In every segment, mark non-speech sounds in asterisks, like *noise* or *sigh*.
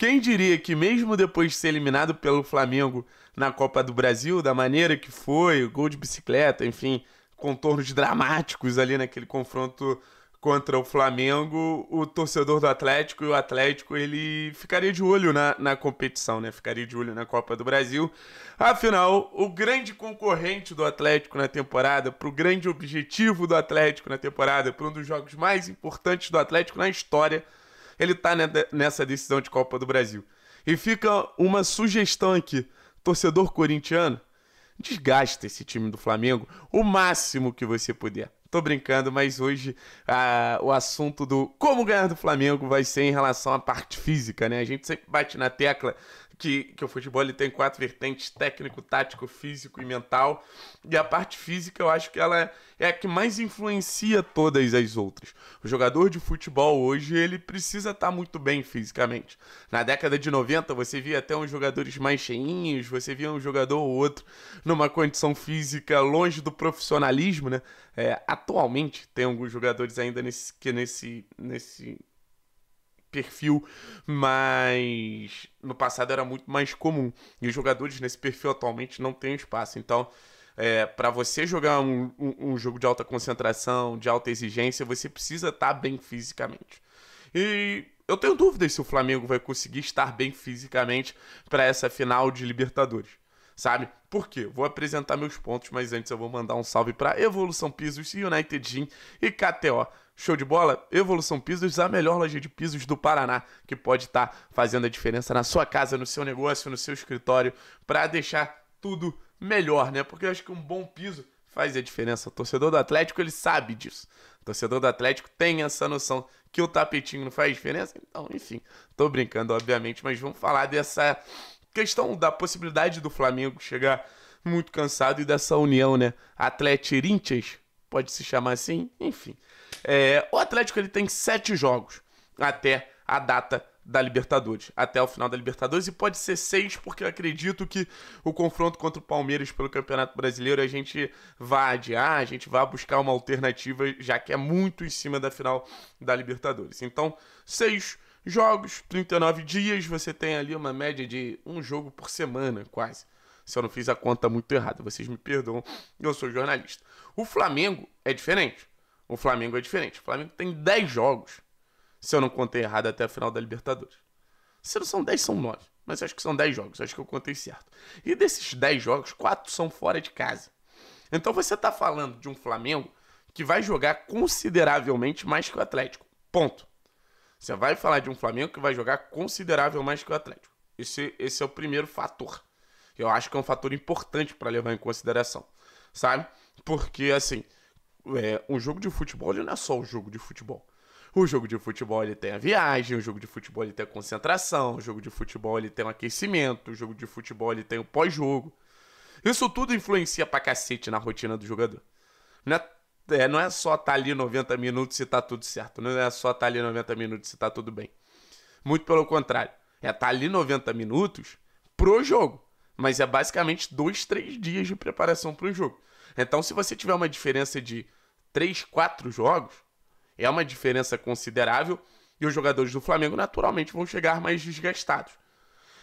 Quem diria que mesmo depois de ser eliminado pelo Flamengo na Copa do Brasil, da maneira que foi, gol de bicicleta, enfim, contornos dramáticos ali naquele confronto contra o Flamengo, o torcedor do Atlético e o Atlético ele ficaria de olho na, na competição, né? Ficaria de olho na Copa do Brasil. Afinal, o grande concorrente do Atlético na temporada, para o grande objetivo do Atlético na temporada, para um dos jogos mais importantes do Atlético na história ele tá nessa decisão de Copa do Brasil. E fica uma sugestão aqui, torcedor corintiano, desgasta esse time do Flamengo o máximo que você puder. Tô brincando, mas hoje ah, o assunto do como ganhar do Flamengo vai ser em relação à parte física, né? A gente sempre bate na tecla que, que o futebol ele tem quatro vertentes: técnico, tático, físico e mental. E a parte física eu acho que ela é a que mais influencia todas as outras. O jogador de futebol hoje ele precisa estar tá muito bem fisicamente. Na década de 90 você via até uns jogadores mais cheinhos, você via um jogador ou outro numa condição física longe do profissionalismo, né? É, atualmente tem alguns jogadores ainda nesse, que nesse, nesse perfil, mas no passado era muito mais comum. E os jogadores nesse perfil atualmente não têm espaço. Então, é, para você jogar um, um, um, jogo de alta concentração, de alta exigência, você precisa estar tá bem fisicamente. E eu tenho dúvidas se o Flamengo vai conseguir estar bem fisicamente para essa final de Libertadores sabe? Por quê? Vou apresentar meus pontos, mas antes eu vou mandar um salve para Evolução Pisos, United Gym e KTO. Show de bola? Evolução Pisos, a melhor loja de pisos do Paraná, que pode estar tá fazendo a diferença na sua casa, no seu negócio, no seu escritório, para deixar tudo melhor, né? Porque eu acho que um bom piso faz a diferença. O torcedor do Atlético, ele sabe disso. O torcedor do Atlético tem essa noção que o tapetinho não faz diferença. Então, enfim, tô brincando, obviamente, mas vamos falar dessa questão da possibilidade do Flamengo chegar muito cansado e dessa união, né? Atletirintias, pode se chamar assim, enfim. É, o Atlético ele tem sete jogos até a data da Libertadores, até o final da Libertadores, e pode ser seis, porque eu acredito que o confronto contra o Palmeiras pelo Campeonato Brasileiro a gente vai adiar, a gente vai buscar uma alternativa, já que é muito em cima da final da Libertadores. Então, seis jogos, 39 dias, você tem ali uma média de um jogo por semana, quase. Se eu não fiz a conta muito errada, vocês me perdoam, eu sou jornalista. O Flamengo é diferente. O Flamengo é diferente. O Flamengo tem 10 jogos, se eu não contei errado, até a final da Libertadores. Se não são 10, são 9. Mas acho que são 10 jogos, acho que eu contei certo. E desses 10 jogos, 4 são fora de casa. Então você está falando de um Flamengo que vai jogar consideravelmente mais que o Atlético. Ponto. Você vai falar de um Flamengo que vai jogar considerável mais que o Atlético. Esse, esse é o primeiro fator. Eu acho que é um fator importante para levar em consideração, sabe? Porque, assim, é, um jogo de futebol ele não é só um jogo de futebol. O jogo de futebol ele tem a viagem, o jogo de futebol ele tem a concentração, o jogo de futebol ele tem o aquecimento, o jogo de futebol ele tem o pós-jogo. Isso tudo influencia pra cacete na rotina do jogador. Não é é, não é só estar tá ali 90 minutos e está tudo certo. Não é só estar tá ali 90 minutos e está tudo bem. Muito pelo contrário. É estar tá ali 90 minutos pro jogo. Mas é basicamente dois, três dias de preparação pro jogo. Então, se você tiver uma diferença de três, quatro jogos, é uma diferença considerável. E os jogadores do Flamengo, naturalmente, vão chegar mais desgastados.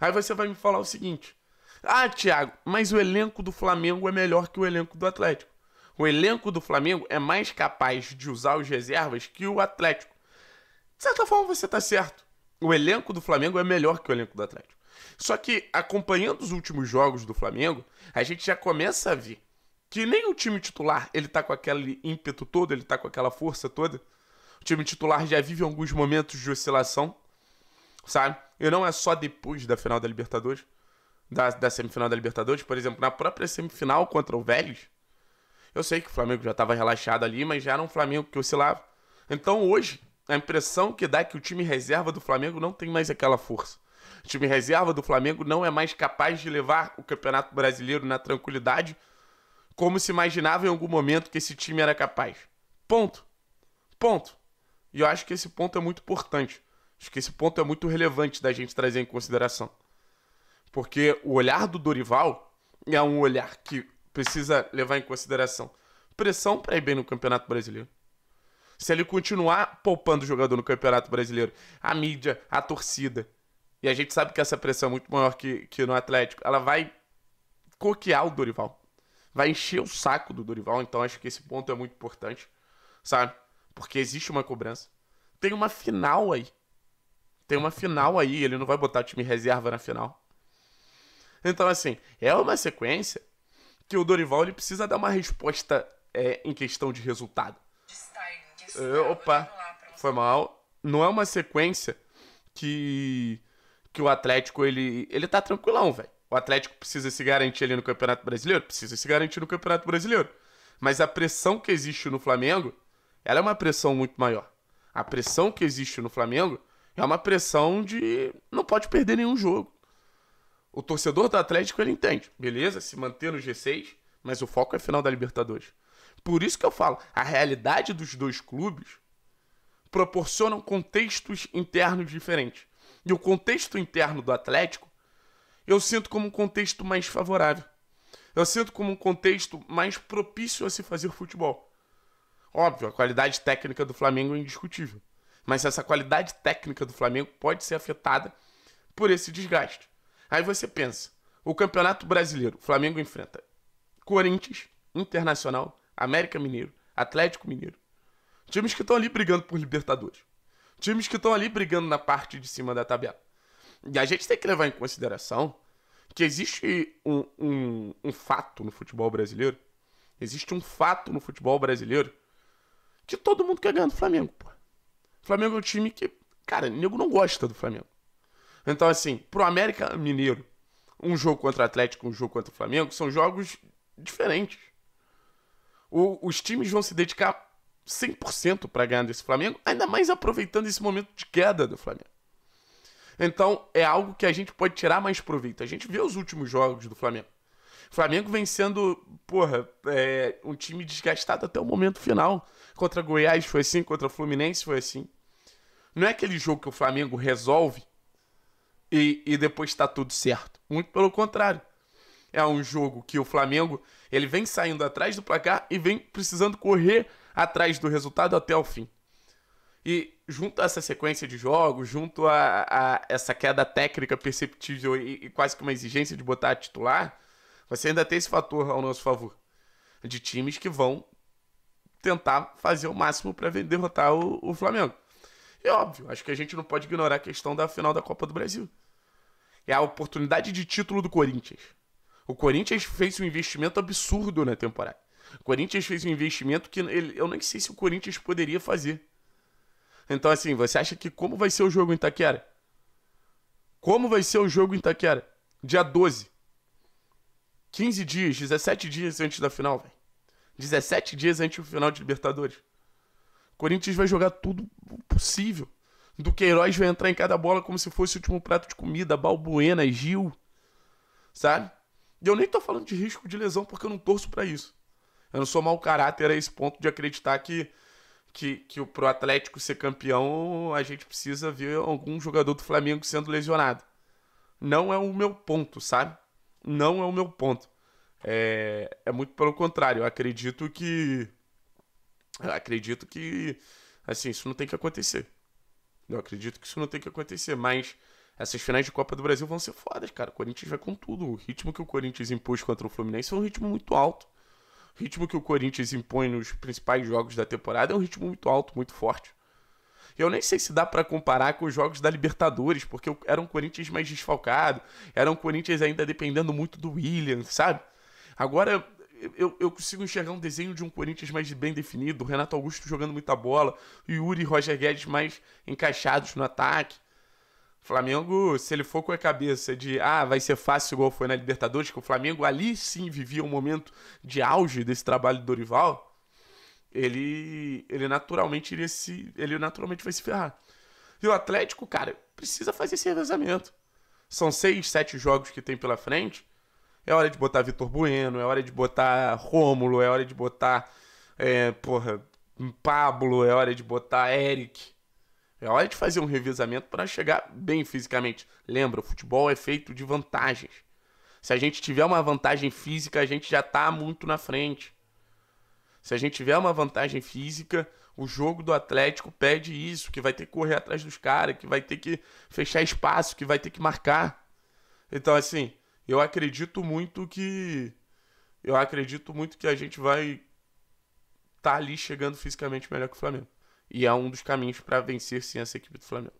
Aí você vai me falar o seguinte: Ah, Thiago, mas o elenco do Flamengo é melhor que o elenco do Atlético. O elenco do Flamengo é mais capaz de usar os reservas que o Atlético. De certa forma, você está certo. O elenco do Flamengo é melhor que o elenco do Atlético. Só que, acompanhando os últimos jogos do Flamengo, a gente já começa a ver que nem o time titular ele tá com aquele ímpeto todo, ele tá com aquela força toda. O time titular já vive alguns momentos de oscilação, sabe? E não é só depois da final da Libertadores, da, da semifinal da Libertadores, por exemplo, na própria semifinal contra o Vélez, eu sei que o Flamengo já estava relaxado ali, mas já era um Flamengo que oscilava. Então hoje, a impressão que dá é que o time reserva do Flamengo não tem mais aquela força. O time reserva do Flamengo não é mais capaz de levar o Campeonato Brasileiro na tranquilidade como se imaginava em algum momento que esse time era capaz. Ponto. Ponto. E eu acho que esse ponto é muito importante. Acho que esse ponto é muito relevante da gente trazer em consideração. Porque o olhar do Dorival é um olhar que precisa levar em consideração. Pressão para ir bem no Campeonato Brasileiro. Se ele continuar poupando o jogador no Campeonato Brasileiro, a mídia, a torcida, e a gente sabe que essa pressão é muito maior que, que no Atlético, ela vai coquear o Dorival. Vai encher o saco do Dorival, então acho que esse ponto é muito importante, sabe? Porque existe uma cobrança. Tem uma final aí. Tem uma final aí, ele não vai botar o time reserva na final. Então, assim, é uma sequência que o Dorival ele precisa dar uma resposta é, em questão de resultado. É, opa, foi mal. Não é uma sequência que que o Atlético ele ele tá tranquilão, velho. O Atlético precisa se garantir ali no Campeonato Brasileiro, precisa se garantir no Campeonato Brasileiro. Mas a pressão que existe no Flamengo, ela é uma pressão muito maior. A pressão que existe no Flamengo é uma pressão de não pode perder nenhum jogo. O torcedor do Atlético ele entende, beleza? Se manter no G6, mas o foco é a final da Libertadores. Por isso que eu falo, a realidade dos dois clubes proporcionam contextos internos diferentes. E o contexto interno do Atlético, eu sinto como um contexto mais favorável. Eu sinto como um contexto mais propício a se fazer futebol. Óbvio, a qualidade técnica do Flamengo é indiscutível. Mas essa qualidade técnica do Flamengo pode ser afetada por esse desgaste. Aí você pensa: o Campeonato Brasileiro, Flamengo enfrenta Corinthians, Internacional, América Mineiro, Atlético Mineiro. Times que estão ali brigando por Libertadores. Times que estão ali brigando na parte de cima da tabela. E a gente tem que levar em consideração que existe um, um, um fato no futebol brasileiro. Existe um fato no futebol brasileiro que todo mundo quer ganhar do Flamengo, pô. Flamengo é um time que, cara, o nego não gosta do Flamengo. Então, assim, pro América Mineiro, um jogo contra o Atlético, um jogo contra o Flamengo, são jogos diferentes. O, os times vão se dedicar 100% para ganhar desse Flamengo, ainda mais aproveitando esse momento de queda do Flamengo. Então, é algo que a gente pode tirar mais proveito. A gente vê os últimos jogos do Flamengo. O Flamengo vem sendo, porra, é, um time desgastado até o momento final. Contra Goiás foi assim, contra Fluminense foi assim. Não é aquele jogo que o Flamengo resolve e, e depois está tudo certo. Muito pelo contrário. É um jogo que o Flamengo ele vem saindo atrás do placar e vem precisando correr atrás do resultado até o fim. E junto a essa sequência de jogos, junto a, a essa queda técnica perceptível e, e, quase que uma exigência de botar a titular, você ainda tem esse fator ao nosso favor. De times que vão tentar fazer o máximo para derrotar o, o Flamengo. É óbvio, acho que a gente não pode ignorar a questão da final da Copa do Brasil. É a oportunidade de título do Corinthians. O Corinthians fez um investimento absurdo na temporada. O Corinthians fez um investimento que ele, eu nem sei se o Corinthians poderia fazer. Então, assim, você acha que como vai ser o jogo em Itaquera? Como vai ser o jogo em Itaquera? Dia 12. 15 dias, 17 dias antes da final, velho. 17 dias antes do final de Libertadores. Corinthians vai jogar tudo possível. Do Queiroz vai entrar em cada bola como se fosse o último prato de comida, Balbuena, Gil, sabe? E eu nem tô falando de risco de lesão porque eu não torço para isso. Eu não sou mau caráter a esse ponto de acreditar que, que, que pro Atlético ser campeão a gente precisa ver algum jogador do Flamengo sendo lesionado. Não é o meu ponto, sabe? Não é o meu ponto. É, é muito pelo contrário. Eu acredito que eu *laughs* acredito que, assim, isso não tem que acontecer. Eu acredito que isso não tem que acontecer, mas essas finais de Copa do Brasil vão ser fodas, cara. O Corinthians vai com tudo. O ritmo que o Corinthians impôs contra o Fluminense é um ritmo muito alto. O ritmo que o Corinthians impõe nos principais jogos da temporada é um ritmo muito alto, muito forte. Eu nem sei se dá para comparar com os jogos da Libertadores, porque era um Corinthians mais desfalcado, era um Corinthians ainda dependendo muito do William, sabe? Agora eu, eu, consigo enxergar um desenho de um Corinthians mais bem definido, Renato Augusto jogando muita bola, Yuri e Roger Guedes mais encaixados no ataque. Flamengo, se ele for com a cabeça de ah, vai ser fácil igual foi na Libertadores, que o Flamengo ali sim vivia um momento de auge desse trabalho do Dorival, ele ele naturalmente iria se ele naturalmente vai se ferrar. E o Atlético, cara, precisa fazer esse revezamento. São seis, sete jogos que tem pela frente é hora de botar Vitor Bueno, é hora de botar Rômulo, é hora de botar. É, porra, Pablo, é hora de botar Eric. É hora de fazer um revisamento para chegar bem fisicamente. Lembra, o futebol é feito de vantagens. Se a gente tiver uma vantagem física, a gente já está muito na frente. Se a gente tiver uma vantagem física, o jogo do Atlético pede isso, que vai ter que correr atrás dos caras, que vai ter que fechar espaço, que vai ter que marcar. Então, assim, eu acredito muito que eu acredito muito que a gente vai estar tá ali chegando fisicamente melhor que o Flamengo. E é um dos caminhos para vencer sim essa equipe do Flamengo.